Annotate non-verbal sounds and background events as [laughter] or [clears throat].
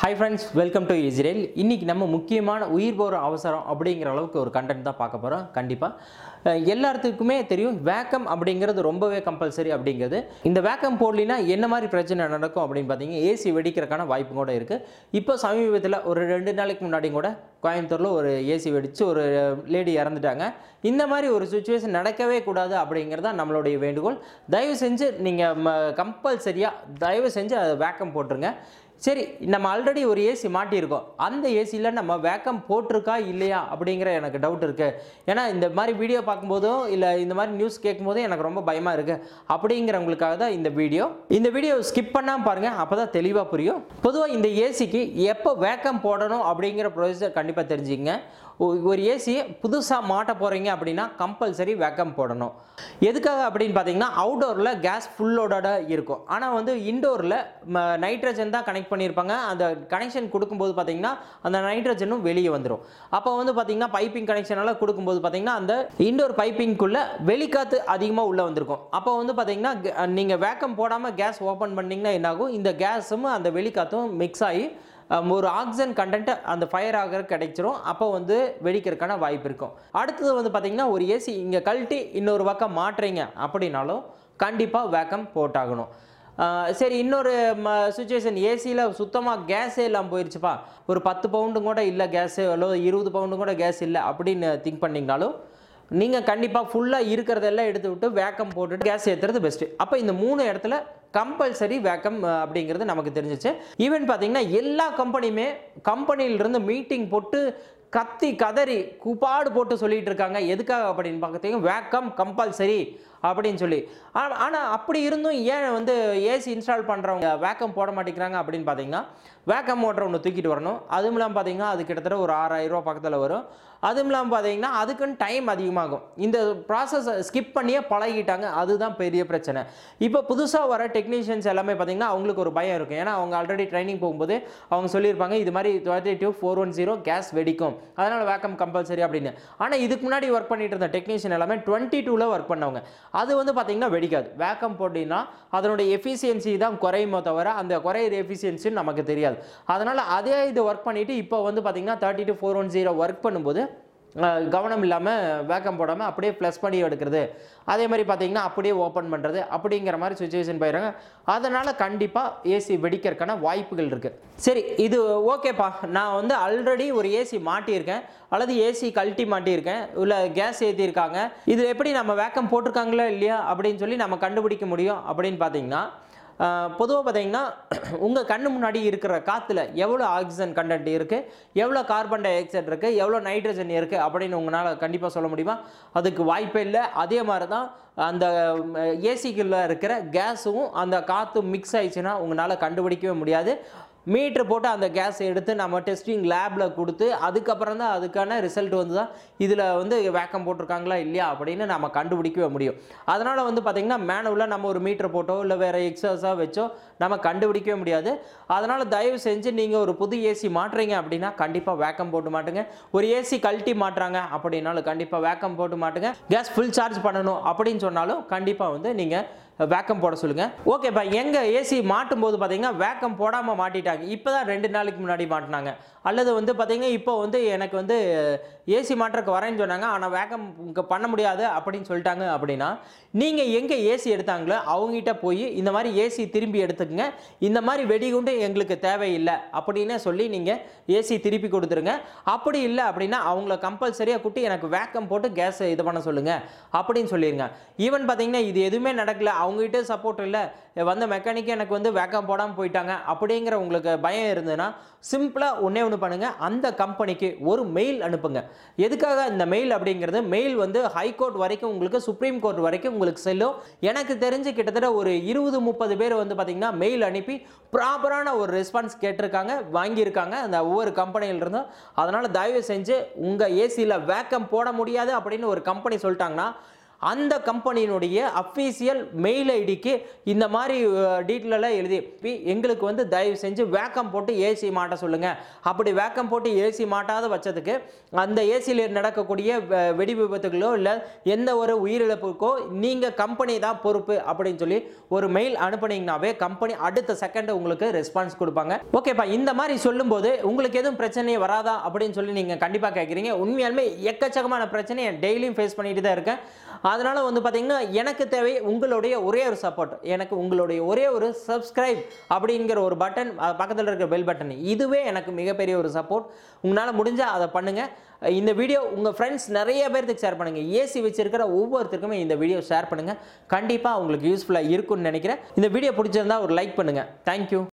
high friends welcome to Israel இன்றைக்கி நம்ம முக்கியமான உயிர் போகிற அவசரம் அப்படிங்கிற அளவுக்கு ஒரு கண்டென்ட் தான் பார்க்க போகிறோம் கண்டிப்பாக எல்லாத்துக்குமே தெரியும் வேக்கம் அப்படிங்கிறது ரொம்பவே கம்பல்சரி அப்படிங்கிறது இந்த வேக்கம் போடலினா என்ன மாதிரி பிரச்சனை நடக்கும் அப்படின்னு பார்த்தீங்கன்னா ஏசி வெடிக்கிறக்கான வாய்ப்பு கூட இருக்குது இப்போ சமீபத்தில் ஒரு ரெண்டு நாளைக்கு முன்னாடி கூட கோயம்புத்தூரில் ஒரு ஏசி வெடித்து ஒரு லேடி இறந்துட்டாங்க இந்த மாதிரி ஒரு சுச்சுவேஷன் நடக்கவே கூடாது அப்படிங்கிறது நம்மளுடைய வேண்டுகோள் தயவு செஞ்சு நீங்கள் கம்பல்சரியாக தயவு செஞ்சு அதை வேக்கம் போட்டுருங்க சரி நம்ம ஆல்ரெடி ஒரு ஏசி மாட்டியிருக்கோம் அந்த ஏசியில் நம்ம வேக்கம் போட்டிருக்கா இல்லையா அப்படிங்கிற எனக்கு டவுட் இருக்குது ஏன்னா இந்த மாதிரி வீடியோ பார்க்கும்போதும் இல்லை இந்த மாதிரி நியூஸ் கேட்கும்போதும் எனக்கு ரொம்ப பயமாக இருக்குது அப்படிங்கிறவங்களுக்காக தான் இந்த வீடியோ இந்த வீடியோ ஸ்கிப் பண்ணாமல் பாருங்கள் அப்போ தான் தெளிவாக புரியும் பொதுவாக இந்த ஏசிக்கு எப்போ வேக்கம் போடணும் அப்படிங்கிற ப்ரொசீஜர் கண்டிப்பாக தெரிஞ்சுங்க ஒரு ஏசி புதுசாக மாட்ட போகிறீங்க அப்படின்னா கம்பல்சரி வேக்கம் போடணும் எதுக்காக அப்படின்னு பார்த்தீங்கன்னா அவுடோரில் கேஸ் ஃபுல்லோட இருக்கும் ஆனால் வந்து இண்டோரில் நைட்ரஜன் தான் கனெக்ட் பண்ணியிருப்பாங்க அந்த கனெக்ஷன் கொடுக்கும்போது பார்த்தீங்கன்னா அந்த நைட்ரஜனும் வெளியே வந்துடும் அப்போ வந்து பார்த்தீங்கன்னா பைப்பிங் கனெக்ஷனெல்லாம் கொடுக்கும்போது பார்த்தீங்கன்னா அந்த இன்டோர் பைப்பிங்குள்ளே வெளிக்காத்து அதிகமாக உள்ளே வந்திருக்கும் அப்போ வந்து பார்த்தீங்கன்னா நீங்கள் வேக்கம் போடாமல் கேஸ் ஓப்பன் பண்ணிங்கன்னா என்னாகும் இந்த கேஸும் அந்த வெளிக்காத்தும் மிக்ஸ் ஆகி ஒரு ஆக்சிஜன் கண்டென்ட் அந்த ஃபயர் ஆகிற கிடைச்சிரும் அப்போ வந்து வெடிக்கிறதுக்கான வாய்ப்பு இருக்கும் அடுத்தது வந்து பார்த்திங்கன்னா ஒரு ஏசி இங்கே கழட்டி இன்னொரு பக்கம் மாட்டுறீங்க அப்படின்னாலும் கண்டிப்பாக வேக்கம் போட்டாகணும் சரி இன்னொரு ம சுச்சுவேஷன் ஏசியில் சுத்தமாக கேஸே இல்லாமல் போயிடுச்சுப்பா ஒரு பத்து பவுண்டும் கூட இல்லை கேஸு அல்லது இருபது பவுண்டும் கூட கேஸ் இல்லை அப்படின்னு திங்க் பண்ணிங்கனாலும் நீங்கள் கண்டிப்பாக ஃபுல்லாக இருக்கிறதெல்லாம் எடுத்து விட்டு வேக்கம் போட்டுட்டு கேஸ் ஏற்றுறது பெஸ்ட்டு அப்போ இந்த மூணு இடத்துல கம்பல்சரி வேக்கம் அப்படிங்கிறது நமக்கு தெரிஞ்சிச்சு ஈவன் பார்த்தீங்கன்னா எல்லா கம்பெனியுமே கம்பெனியிலிருந்து மீட்டிங் போட்டு கத்தி கதறி கூப்பாடு போட்டு சொல்லிட்டு இருக்காங்க எதுக்காக அப்படின்னு பார்க்கறதுக்கு வேக்கம் கம்பல்சரி அப்படின்னு சொல்லி ஆனால் ஆனால் அப்படி இருந்தும் ஏன் வந்து ஏசி இன்ஸ்டால் பண்ணுறவங்க வேக்கம் போட மாட்டேங்கிறாங்க அப்படின்னு பார்த்தீங்கன்னா வேக்கம் மோட்டர் ஒன்று தூக்கிட்டு வரணும் அதுவும் இல்லாமல் பார்த்தீங்கன்னா அது கிட்டத்தட்ட ஒரு ஆறாயிரம் ரூபா பக்கத்தில் வரும் அதுவும் இல்லாமல் பார்த்தீங்கன்னா அதுக்குன்னு டைம் அதிகமாகும் இந்த ப்ராசஸ் ஸ்கிப் பண்ணியே பழகிட்டாங்க அதுதான் பெரிய பிரச்சனை இப்போ புதுசாக வர டெக்னீஷியன்ஸ் எல்லாமே பார்த்தீங்கன்னா அவங்களுக்கு ஒரு பயம் இருக்கும் ஏன்னா அவங்க ஆல்ரெடி ட்ரைனிங் போகும்போது அவங்க சொல்லியிருப்பாங்க இது மாதிரி thirty two four one zero gas வெடிக்கும் அதனால் வேக்கம் கம்பல்சரி அப்படின்னு ஆனால் இதுக்கு முன்னாடி ஒர்க் பண்ணிட்டு இருந்த டெக்னீஷியன் எல்லாமே டுவெண்ட்டி டூவில் ஒர்க் பண்ணவங்க அது வந்து பார்த்திங்கன்னா வெடிக்காது வேக்கம் போட்டிங்கன்னா அதனுடைய எஃபிஷியன்சி தான் குறையுமோ தவிர அந்த குறையிற எஃபிஷியன்சின்னு நமக்கு தெரியாது அதனால் அதே இது ஒர்க் பண்ணிவிட்டு இப்போ வந்து பார்த்திங்கன்னா thirty two four one zero work பண்ணும்போது கவனம் இல்லாமல் வேக்கம் போடாமல் அப்படியே ப்ளஸ் பண்ணி எடுக்கிறது அதே மாதிரி பார்த்திங்கன்னா அப்படியே ஓப்பன் பண்ணுறது அப்படிங்கிற மாதிரி சுச்சுவேஷன் போயிடுறாங்க அதனால் கண்டிப்பாக ஏசி வெடிக்கிறதுக்கான வாய்ப்புகள் இருக்குது சரி இது ஓகேப்பா நான் வந்து ஆல்ரெடி ஒரு ஏசி மாட்டியிருக்கேன் அல்லது ஏசி கழட்டி மாட்டியிருக்கேன் இல்லை கேஸ் ஏற்றிருக்காங்க இது எப்படி நம்ம வேக்கம் போட்டிருக்காங்களோ இல்லையா அப்படின்னு சொல்லி நம்ம கண்டுபிடிக்க முடியும் அப்படின்னு பார்த்தீங்கன்னா பொதுவாக பார்த்தீங்கன்னா [clears throat] உங்கள் கண்ணு முன்னாடி இருக்கிற காற்றுல எவ்வளோ ஆக்சிஜன் கண்டென்ட் இருக்குது எவ்வளோ கார்பன் டை ஆக்சைடு இருக்குது எவ்வளோ நைட்ரஜன் இருக்குது அப்படின்னு உங்களால் கண்டிப்பாக சொல்ல முடியுமா அதுக்கு வாய்ப்பே இல்லை அதே மாதிரி தான் அந்த ஏசிக்குள்ளே இருக்கிற கேஸும் அந்த காற்றும் மிக்ஸ் ஆயிடுச்சுன்னா உங்களால் கண்டுபிடிக்கவே முடியாது மீட்ரு போட்டு அந்த கேஸ் எடுத்து நம்ம டெஸ்டிங் லேபில் கொடுத்து அதுக்கப்புறம் தான் அதுக்கான ரிசல்ட் வந்து தான் இதில் வந்து வேக்கம் போட்டிருக்காங்களா இல்லையா அப்படின்னு நம்ம கண்டுபிடிக்கவே முடியும் அதனால் வந்து பார்த்திங்கன்னா மேனுவில் நம்ம ஒரு மீட்ரு போட்டோ இல்லை வேறு எக்ஸாஸாக வச்சோ நம்ம கண்டுபிடிக்கவே முடியாது அதனால் தயவு செஞ்சு நீங்கள் ஒரு புது ஏசி மாற்றுறீங்க அப்படின்னா கண்டிப்பாக வேக்கம் போட்டு மாட்டுங்க ஒரு ஏசி கழட்டி மாட்டுறாங்க அப்படின்னாலும் கண்டிப்பாக வேக்கம் போட்டு மாட்டுங்க கேஸ் ஃபுல் சார்ஜ் பண்ணணும் அப்படின்னு சொன்னாலும் கண்டிப்பாக வந்து நீங்கள் வேக்கம் போட சொல்லுங்கள் ஓகேப்பா எங்கள் ஏசி மாட்டும் போது பார்த்தீங்கன்னா வேக்கம் போடாமல் மாட்டிட்டாங்க இப்போ தான் ரெண்டு நாளைக்கு முன்னாடி மாட்டினாங்க அல்லது வந்து பார்த்திங்கன்னா இப்போ வந்து எனக்கு வந்து ஏசி மாற்றக்கு வரேன்னு சொன்னாங்க ஆனால் வேக்கம் இங்கே பண்ண முடியாது அப்படின்னு சொல்லிட்டாங்க அப்படின்னா நீங்கள் எங்கே ஏசி எடுத்தாங்களோ அவங்ககிட்ட போய் இந்த மாதிரி ஏசி திரும்பி எடுத்துக்கங்க இந்த மாதிரி வெடிகுண்டு எங்களுக்கு தேவையில்லை அப்படின்னு சொல்லி நீங்கள் ஏசி திருப்பி கொடுத்துருங்க அப்படி இல்லை அப்படின்னா அவங்கள கம்பல்சரியாக கூட்டி எனக்கு வேக்கம் போட்டு கேஸை இது பண்ண சொல்லுங்கள் அப்படின்னு சொல்லிடுங்க ஈவன் பார்த்தீங்கன்னா இது எதுவுமே நடக்கலை அவங்ககிட்ட சப்போர்ட் இல்லை வந்த மெக்கானிக்கே எனக்கு வந்து வேக்கம் போடாமல் போயிட்டாங்க அப்படிங்கிற உங்களுக்கு பயம் இருந்ததுன்னா சிம்பிளாக ஒன்றே ஒன்று பண்ணுங்கள் அந்த கம்பெனிக்கு ஒரு மெயில் அனுப்புங்க எதுக்காக இந்த மெயில் அப்படிங்கிறது மெயில் வந்து ஹைகோர்ட் வரைக்கும் உங்களுக்கு சுப்ரீம் கோர்ட் வரைக்கும் உங்களுக்கு செல்லும் எனக்கு தெரிஞ்சு கிட்டத்தட்ட ஒரு இருபது முப்பது பேர் வந்து பார்த்திங்கன்னா மெயில் அனுப்பி ப்ராப்பரான ஒரு ரெஸ்பான்ஸ் கேட்டிருக்காங்க வாங்கியிருக்காங்க அந்த ஒவ்வொரு கம்பெனியிலிருந்தும் அதனால் தயவு செஞ்சு உங்கள் ஏசியில் வேக்கம் போட முடியாது அப்படின்னு ஒரு கம்பெனி சொல்லிட்டாங்கன்னா அந்த கம்பெனியினுடைய அஃபீஷியல் மெயில் ஐடிக்கு இந்த மாதிரி டீட்டெயிலெலாம் எழுதி எங்களுக்கு வந்து தயவு செஞ்சு வேக்கம் போட்டு ஏசி மாட்ட சொல்லுங்கள் அப்படி வேக்கம் போட்டு ஏசி மாட்டாத பட்சத்துக்கு அந்த ஏசியில் நடக்கக்கூடிய வெடி விபத்துகளோ இல்லை எந்த ஒரு உயிரிழப்புக்கோ நீங்கள் கம்பெனி தான் பொறுப்பு அப்படின்னு சொல்லி ஒரு மெயில் அனுப்புனீங்கனாவே கம்பெனி அடுத்த செகண்ட் உங்களுக்கு ரெஸ்பான்ஸ் கொடுப்பாங்க ஓகேப்பா இந்த மாதிரி சொல்லும்போது உங்களுக்கு எதுவும் பிரச்சனையே வராதா அப்படின்னு சொல்லி நீங்கள் கண்டிப்பாக கேட்குறீங்க உண்மையாலுமே எக்கச்சக்கமான பிரச்சனையை டெய்லியும் ஃபேஸ் பண்ணிட்டு தான் இருக்கேன் அதனால் வந்து பார்த்தீங்கன்னா எனக்கு தேவை உங்களுடைய ஒரே ஒரு சப்போர்ட் எனக்கு உங்களுடைய ஒரே ஒரு சப்ஸ்கிரைப் அப்படிங்கிற ஒரு பட்டன் பக்கத்தில் இருக்கிற பெல் பட்டன் இதுவே எனக்கு மிகப்பெரிய ஒரு சப்போர்ட் உங்களால் முடிஞ்சால் அதை பண்ணுங்கள் இந்த வீடியோ உங்கள் ஃப்ரெண்ட்ஸ் நிறைய பேர்த்துக்கு ஷேர் பண்ணுங்கள் ஏசி வச்சிருக்கிற ஒவ்வொருத்தருக்குமே இந்த வீடியோ ஷேர் பண்ணுங்கள் கண்டிப்பாக உங்களுக்கு யூஸ்ஃபுல்லாக இருக்கும்னு நினைக்கிறேன் இந்த வீடியோ பிடிச்சிருந்தா ஒரு லைக் பண்ணுங்கள் தேங்க்யூ